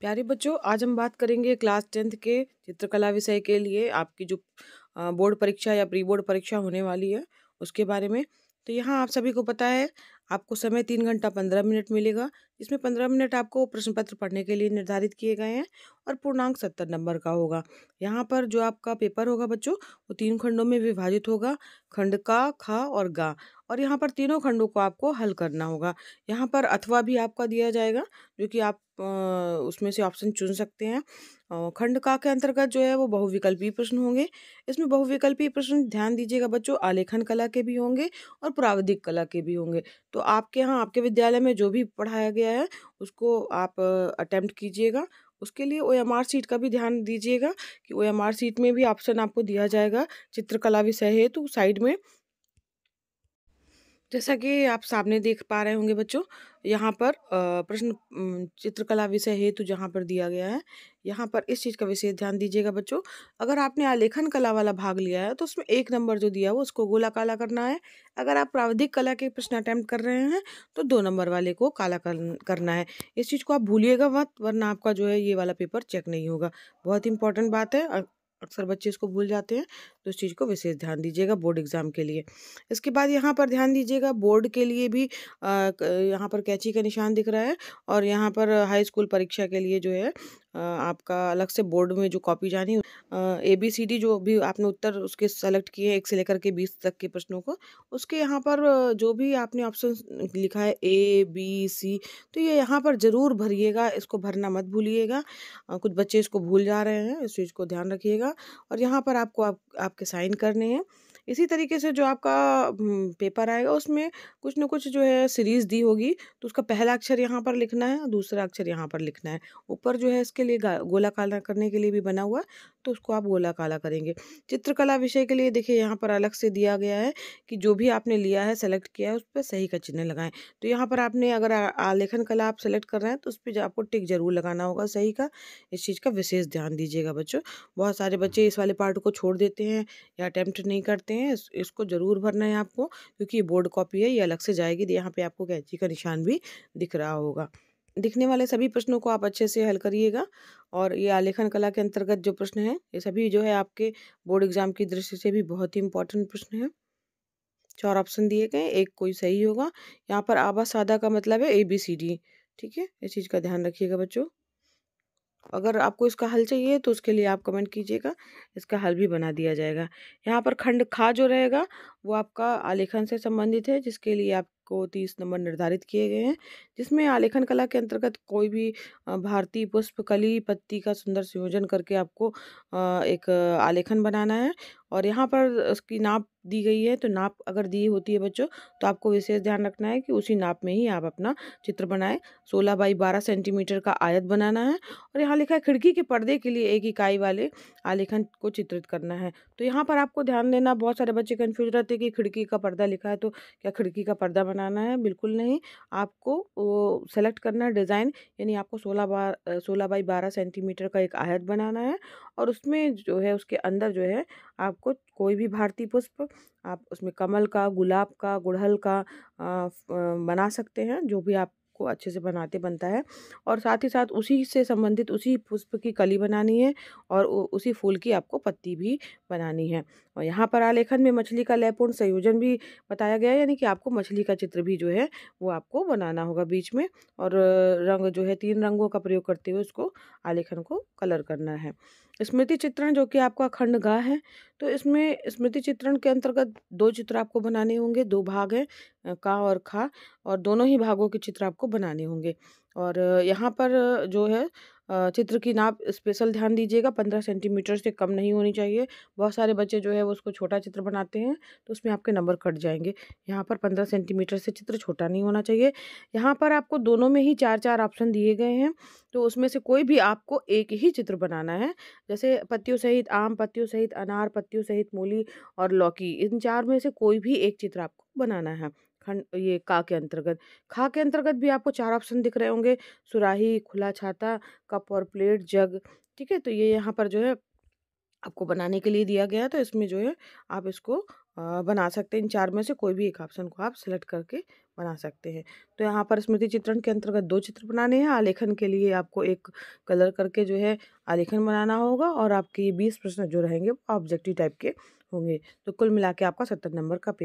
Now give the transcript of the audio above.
प्यारे बच्चों आज हम बात करेंगे क्लास टेंथ के चित्रकला विषय के लिए आपकी जो बोर्ड परीक्षा या प्री बोर्ड परीक्षा होने वाली है उसके बारे में तो यहाँ आप सभी को पता है आपको समय तीन घंटा पंद्रह मिनट मिलेगा इसमें पंद्रह मिनट आपको प्रश्न पत्र पढ़ने के लिए निर्धारित किए गए हैं और पूर्णांक सत्तर नंबर का होगा यहाँ पर जो आपका पेपर होगा बच्चों वो तीन खंडों में विभाजित होगा खंड का खा और गा और यहाँ पर तीनों खंडों को आपको हल करना होगा यहाँ पर अथवा भी आपका दिया जाएगा जो कि आप उसमें से ऑप्शन चुन सकते हैं खंड का के अंतर्गत जो है वो बहुविकल्पी प्रश्न होंगे इसमें बहुविकल्पी प्रश्न ध्यान दीजिएगा बच्चों आलेखन कला के भी होंगे और प्रावधिक कला के भी होंगे तो तो आपके यहाँ आपके विद्यालय में जो भी पढ़ाया गया है उसको आप अटैम्प्ट कीजिएगा उसके लिए ओ एम आर सीट का भी ध्यान दीजिएगा कि ओ एम आर सीट में भी ऑप्शन आपको दिया जाएगा चित्रकला विषय है तो साइड में जैसा कि आप सामने देख पा रहे होंगे बच्चों यहाँ पर प्रश्न चित्रकला विषय हेतु जहाँ पर दिया गया है यहाँ पर इस चीज़ का विशेष ध्यान दीजिएगा बच्चों अगर आपने आलेखन कला वाला भाग लिया है तो उसमें एक नंबर जो दिया हुआ उसको गोला काला करना है अगर आप प्राविधिक कला के प्रश्न अटैम्प्ट कर रहे हैं तो दो नंबर वाले को काला करना है इस चीज़ को आप भूलिएगा मत वरना आपका जो है ये वाला पेपर चेक नहीं होगा बहुत इंपॉर्टेंट बात है अक्सर बच्चे इसको भूल जाते हैं तो इस चीज़ को विशेष ध्यान दीजिएगा बोर्ड एग्ज़ाम के लिए इसके बाद यहाँ पर ध्यान दीजिएगा बोर्ड के लिए भी यहाँ पर कैची का निशान दिख रहा है और यहाँ पर हाई स्कूल परीक्षा के लिए जो है आपका अलग से बोर्ड में जो कॉपी जानी ए बी सी डी जो भी आपने उत्तर उसके सेलेक्ट किए हैं एक से लेकर के बीस तक के प्रश्नों को उसके यहाँ पर जो भी आपने ऑप्शन लिखा है ए बी सी तो ये यहाँ पर ज़रूर भरिएगा इसको भरना मत भूलिएगा कुछ बच्चे इसको भूल जा रहे हैं इस चीज़ को ध्यान रखिएगा और यहाँ पर आपको आप, आपके साइन करने हैं इसी तरीके से जो आपका हम्म, पेपर आएगा उसमें कुछ ना कुछ जो है सीरीज़ दी होगी तो उसका पहला अक्षर यहाँ पर लिखना है और दूसरा अक्षर यहाँ पर लिखना है ऊपर जो है इसके लिए गोला काला करने के लिए भी बना हुआ है तो उसको आप गोला काला करेंगे चित्रकला विषय के लिए देखिए यहाँ पर अलग से दिया गया है कि जो भी आपने लिया है सेलेक्ट किया है उस पर सही का चिन्ह लगाएं तो यहाँ पर आपने अगर आलेखन कला आप सेलेक्ट कर रहे हैं तो उस पर आपको टिक जरूर लगाना होगा सही का इस चीज़ का विशेष ध्यान दीजिएगा बच्चों बहुत सारे बच्चे इस वाले पार्ट को छोड़ देते हैं या अटैम्प्ट नहीं करते हैं हैं इस, इसको ज़रूर भरना है आपको क्योंकि ये बोर्ड कॉपी है ये अलग से जाएगी तो यहाँ पे आपको कैंची का निशान भी दिख रहा होगा दिखने वाले सभी प्रश्नों को आप अच्छे से हल करिएगा और ये आलेखन कला के अंतर्गत जो प्रश्न है ये सभी जो है आपके बोर्ड एग्जाम की दृष्टि से भी बहुत ही इंपॉर्टेंट प्रश्न है चार ऑप्शन दिए गए एक कोई सही होगा यहाँ पर आबा सादा का मतलब है ए बी सी डी ठीक है इस चीज़ का ध्यान रखिएगा बच्चों अगर आपको इसका हल चाहिए तो उसके लिए आप कमेंट कीजिएगा इसका हल भी बना दिया जाएगा यहाँ पर खंड खा जो रहेगा वो आपका आलेखन से संबंधित है जिसके लिए आपको तीस नंबर निर्धारित किए गए हैं जिसमें आलेखन कला के अंतर्गत कोई भी भारतीय पुष्प कली पत्ती का सुंदर संयोजन करके आपको एक आलेखन बनाना है और यहाँ पर उसकी नाप दी गई है तो नाप अगर दी होती है बच्चों तो आपको विशेष ध्यान रखना है कि उसी नाप में ही आप अपना चित्र बनाएं 16 बाई 12 सेंटीमीटर का आयत बनाना है और यहाँ लिखा है खिड़की के पर्दे के लिए एक इकाई वाले आलेखन को चित्रित करना है तो यहाँ पर आपको ध्यान देना बहुत सारे बच्चे कन्फ्यूज रहते हैं कि खिड़की का पर्दा लिखा है तो क्या खिड़की का पर्दा बनाना है बिल्कुल नहीं आपको सेलेक्ट करना है डिज़ाइन यानी आपको सोलह बार सोलह बाई बारह सेंटीमीटर का एक आयत बनाना है और उसमें जो है उसके अंदर जो है आपको कोई भी भारतीय पुष्प आप उसमें कमल का गुलाब का गुड़हल का बना सकते हैं जो भी आप को अच्छे से बनाते बनता है और साथ ही साथ उसी से संबंधित उसी पुष्प की कली बनानी है और उसी फूल की आपको पत्ती भी बनानी है और यहाँ पर आलेखन में मछली का लयपूर्ण संयोजन भी बताया गया है यानी कि आपको मछली का चित्र भी जो है वो आपको बनाना होगा बीच में और रंग जो है तीन रंगों का प्रयोग करते हुए उसको आलेखन को कलर करना है स्मृति चित्रण जो कि आपका खंड गा है तो इसमें स्मृति चित्रण के अंतर्गत दो चित्र आपको बनाने होंगे दो भाग हैं का और खा और दोनों ही भागों के चित्र आपको बनाने होंगे और यहाँ पर जो है चित्र की नाप स्पेशल ध्यान दीजिएगा पंद्रह सेंटीमीटर से कम नहीं होनी चाहिए बहुत सारे बच्चे जो है वो उसको छोटा चित्र बनाते हैं तो उसमें आपके नंबर कट जाएंगे यहाँ पर पंद्रह सेंटीमीटर से चित्र छोटा नहीं होना चाहिए यहाँ पर आपको दोनों में ही चार चार ऑप्शन दिए गए हैं तो उसमें से कोई भी आपको एक ही चित्र बनाना है जैसे पत्तियों सहित आम पत्तियों सहित अनार पत्तियों सहित मूली और लौकी इन चार में से कोई भी एक चित्र आपको बनाना है खंड ये का के अंतर्गत खा के अंतर्गत भी आपको चार ऑप्शन दिख रहे होंगे सुराही खुला छाता कप और प्लेट जग ठीक है तो ये यहाँ पर जो है आपको बनाने के लिए दिया गया है तो इसमें जो है आप इसको बना सकते हैं इन चार में से कोई भी एक ऑप्शन को आप सेलेक्ट करके बना सकते हैं तो यहाँ पर स्मृति चित्रण के अंतर्गत दो चित्र बनाने हैं आलेखन के लिए आपको एक कलर करके जो है आलेखन बनाना होगा और आपके ये बीस प्रश्न जो रहेंगे ऑब्जेक्टिव टाइप के होंगे तो कुल मिला के आपका सत्तर नंबर का